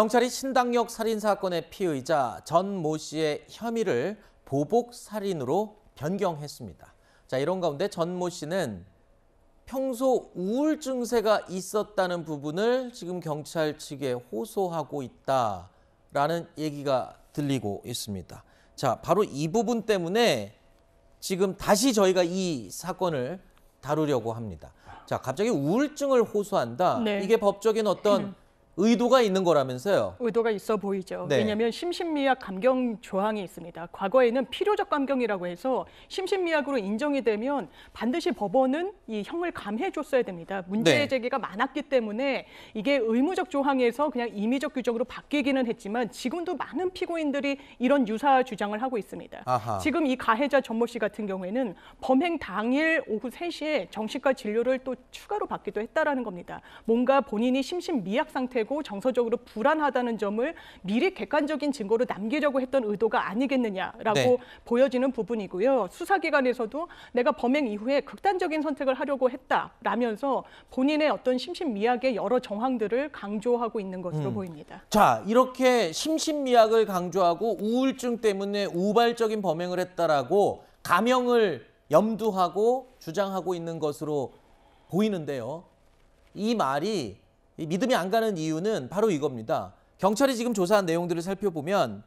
경찰이 신당역 살인사건의 피의자 전 모 씨의 혐의를 보복살인으로 변경했습니다. 자, 이런 가운데 전 모 씨는 평소 우울 증세가 있었다는 부분을 지금 경찰 측에 호소하고 있다라는 얘기가 들리고 있습니다. 자, 바로 이 부분 때문에 지금 다시 저희가 이 사건을 다루려고 합니다. 자, 갑자기 우울증을 호소한다. 네. 이게 법적인 어떤 의도가 있는 거라면서요. 의도가 있어 보이죠. 네. 왜냐하면 심신미약 감경 조항이 있습니다. 과거에는 필요적 감경이라고 해서 심신미약으로 인정이 되면 반드시 법원은 이 형을 감해줬어야 됩니다. 문제 네. 제기가 많았기 때문에 이게 의무적 조항에서 그냥 임의적 규정으로 바뀌기는 했지만 지금도 많은 피고인들이 이런 유사 주장을 하고 있습니다. 아하. 지금 이 가해자 전모 씨 같은 경우에는 범행 당일 오후 3시에 정신과 진료를 또 추가로 받기도 했다라는 겁니다. 뭔가 본인이 심신미약 상태 정되고 정서적으로 불안하다는 점을 미리 객관적인 증거로 남기려고 했던 의도가 아니겠느냐라고 네. 보여지는 부분이고요. 수사기관에서도 내가 범행 이후에 극단적인 선택을 하려고 했다라면서 본인의 어떤 심신미약의 여러 정황들을 강조하고 있는 것으로 음. 보입니다. 자, 이렇게 심신미약을 강조하고 우울증 때문에 우발적인 범행을 했다라고 감형을 염두하고 주장하고 있는 것으로 보이는데요. 이 말이 믿음이 안 가는 이유는 바로 이겁니다. 경찰이 지금 조사한 내용들을 살펴보면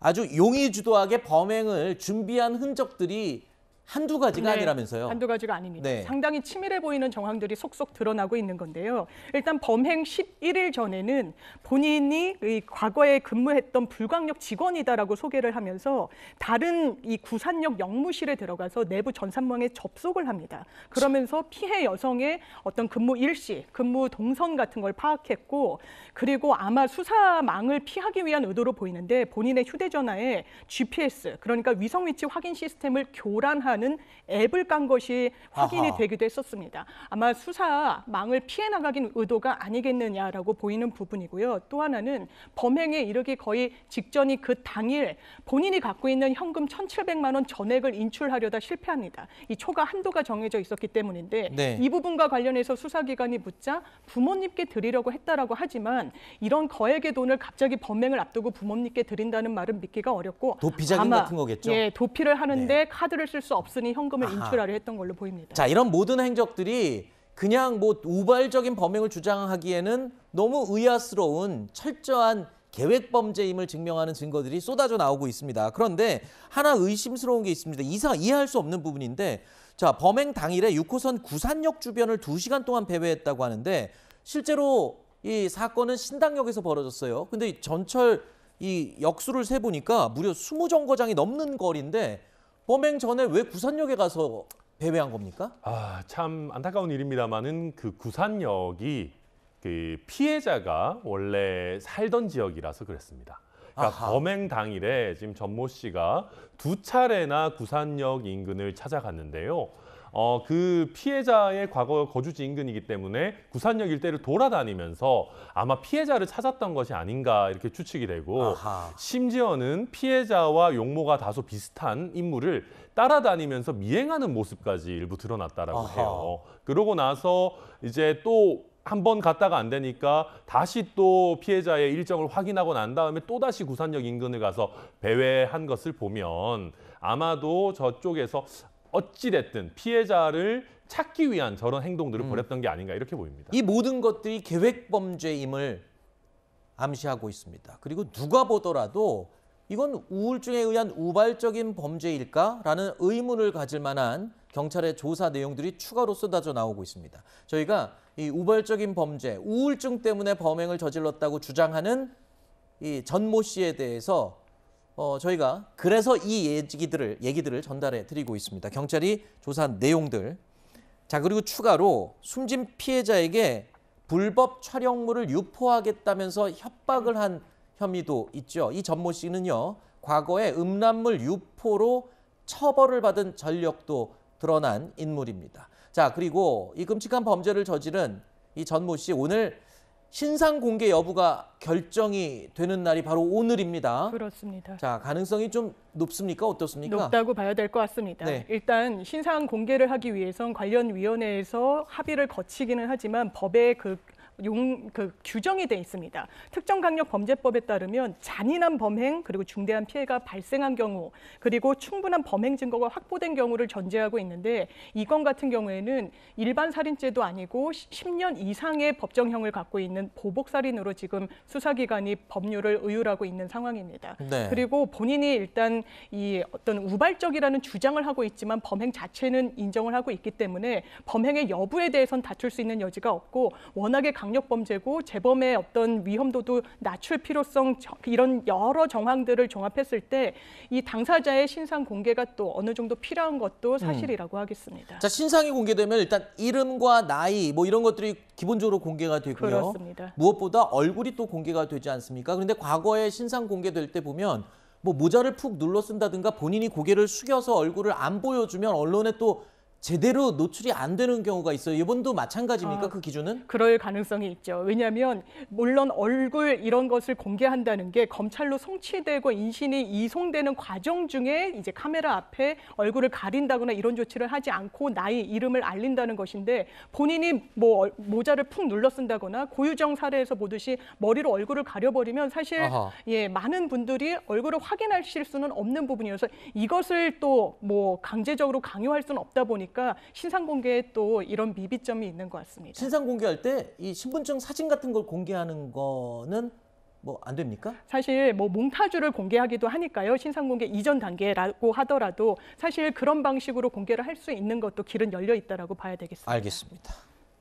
아주 용의 주도하게 범행을 준비한 흔적들이 한두 가지가 네, 아니라면서요. 한두 가지가 아닙니다. 네. 상당히 치밀해 보이는 정황들이 속속 드러나고 있는 건데요. 일단 범행 11일 전에는 본인이 과거에 근무했던 불광역 직원이다라고 소개를 하면서 다른 이 구산역 영무실에 들어가서 내부 전산망에 접속을 합니다. 그러면서 피해 여성의 어떤 근무 일시, 근무 동선 같은 걸 파악했고 그리고 아마 수사망을 피하기 위한 의도로 보이는데 본인의 휴대전화에 GPS 그러니까 위성 위치 확인 시스템을 교란한 하는 앱을 깐 것이 확인이 아하. 되기도 했었습니다. 아마 수사망을 피해 나가긴 의도가 아니겠느냐라고 보이는 부분이고요. 또 하나는 범행에 이르기 거의 직전이 그 당일 본인이 갖고 있는 현금 1,700만 원 전액을 인출하려다 실패합니다. 이 초과 한도가 정해져 있었기 때문인데 네. 이 부분과 관련해서 수사기관이 묻자 부모님께 드리려고 했다라고 하지만 이런 거액의 돈을 갑자기 범행을 앞두고 부모님께 드린다는 말은 믿기가 어렵고 도피자금 아마, 같은 거겠죠. 예, 도피를 하는데 네. 카드를 쓸수 없으니 현금을 인출하려 했던 걸로 보입니다. 자, 이런 모든 행적들이 그냥 뭐 우발적인 범행을 주장하기에는 너무 의아스러운 철저한 계획 범죄임을 증명하는 증거들이 쏟아져 나오고 있습니다. 그런데 하나 의심스러운 게 있습니다. 이사 이해할 수 없는 부분인데 자, 범행 당일에 6호선 구산역 주변을 2시간 동안 배회했다고 하는데 실제로 이 사건은 신당역에서 벌어졌어요. 근데 전철 이 역수를 세보니까 무려 20정거장이 넘는 거리인데 범행 전에 왜 구산역에 가서 배회한 겁니까? 아, 참 안타까운 일입니다만은 그 구산역이 그 피해자가 원래 살던 지역이라서 그랬습니다. 그러니까 범행 당일에 지금 전모 씨가 두 차례나 구산역 인근을 찾아갔는데요. 어, 그 피해자의 과거 거주지 인근이기 때문에 구산역 일대를 돌아다니면서 아마 피해자를 찾았던 것이 아닌가 이렇게 추측이 되고 아하. 심지어는 피해자와 용모가 다소 비슷한 인물을 따라다니면서 미행하는 모습까지 일부 드러났다라고 아하. 해요. 그러고 나서 이제 또 한 번 갔다가 안 되니까 다시 또 피해자의 일정을 확인하고 난 다음에 또다시 구산역 인근을 가서 배회한 것을 보면 아마도 저쪽에서 어찌됐든 피해자를 찾기 위한 저런 행동들을 음. 벌였던 게 아닌가 이렇게 보입니다. 이 모든 것들이 계획 범죄임을 암시하고 있습니다. 그리고 누가 보더라도 이건 우울증에 의한 우발적인 범죄일까라는 의문을 가질 만한 경찰의 조사 내용들이 추가로 쏟아져 나오고 있습니다. 저희가 이 우발적인 범죄, 우울증 때문에 범행을 저질렀다고 주장하는 이전모 씨에 대해서 어, 저희가 그래서 이 얘기들을 얘기들을 전달해 드리고 있습니다. 경찰이 조사한 내용들. 자 그리고 추가로 숨진 피해자에게 불법 촬영물을 유포하겠다면서 협박을 한 혐의도 있죠. 이 전모 씨는요 과거에 음란물 유포로 처벌을 받은 전력도 드러난 인물입니다. 자 그리고 이 끔찍한 범죄를 저지른 이 전모 씨 오늘 신상 공개 여부가 결정이 되는 날이 바로 오늘입니다. 그렇습니다. 자, 가능성이 좀 높습니까? 어떻습니까? 높다고 봐야 될 것 같습니다. 네. 일단 신상 공개를 하기 위해선 관련 위원회에서 합의를 거치기는 하지만 법의 그 용, 그 규정이 돼 있습니다. 특정 강력 범죄법에 따르면 잔인한 범행 그리고 중대한 피해가 발생한 경우 그리고 충분한 범행 증거가 확보된 경우를 전제하고 있는데 이 건 같은 경우에는 일반 살인죄도 아니고 10년 이상의 법정형을 갖고 있는 보복살인으로 지금 수사기관이 법률을 의율하고 있는 상황입니다. 네. 그리고 본인이 일단 이 어떤 우발적이라는 주장을 하고 있지만 범행 자체는 인정을 하고 있기 때문에 범행의 여부에 대해서는 다툴 수 있는 여지가 없고 워낙에 강 강력 범죄고 재범의 어떤 위험도도 낮출 필요성 이런 여러 정황들을 종합했을 때 이 당사자의 신상 공개가 또 어느 정도 필요한 것도 음. 사실이라고 음. 하겠습니다. 자 신상이 공개되면 일단 이름과 나이 뭐 이런 것들이 기본적으로 공개가 되고요. 그렇습니다. 무엇보다 얼굴이 또 공개가 되지 않습니까? 그런데 과거에 신상 공개될 때 보면 뭐 모자를 푹 눌러 쓴다든가 본인이 고개를 숙여서 얼굴을 안 보여주면 언론에 또 제대로 노출이 안 되는 경우가 있어요. 이번도 마찬가지입니까? 아, 그 기준은? 그럴 가능성이 있죠. 왜냐하면 물론 얼굴 이런 것을 공개한다는 게 검찰로 송치되고 인신이 이송되는 과정 중에 이제 카메라 앞에 얼굴을 가린다거나 이런 조치를 하지 않고 나의 이름을 알린다는 것인데 본인이 뭐 모자를 푹 눌러 쓴다거나 고유정 사례에서 보듯이 머리로 얼굴을 가려버리면 사실 아하. 예 많은 분들이 얼굴을 확인하실 수는 없는 부분이어서 이것을 또 뭐 강제적으로 강요할 수는 없다 보니까 보니까 신상 공개에 또 이런 미비점이 있는 것 같습니다. 신상 공개할 때 이 신분증 사진 같은 걸 공개하는 거는 뭐 안 됩니까? 사실 뭐 몽타주를 공개하기도 하니까요. 신상 공개 이전 단계라고 하더라도 사실 그런 방식으로 공개를 할 수 있는 것도 길은 열려 있다라고 봐야 되겠습니다. 알겠습니다.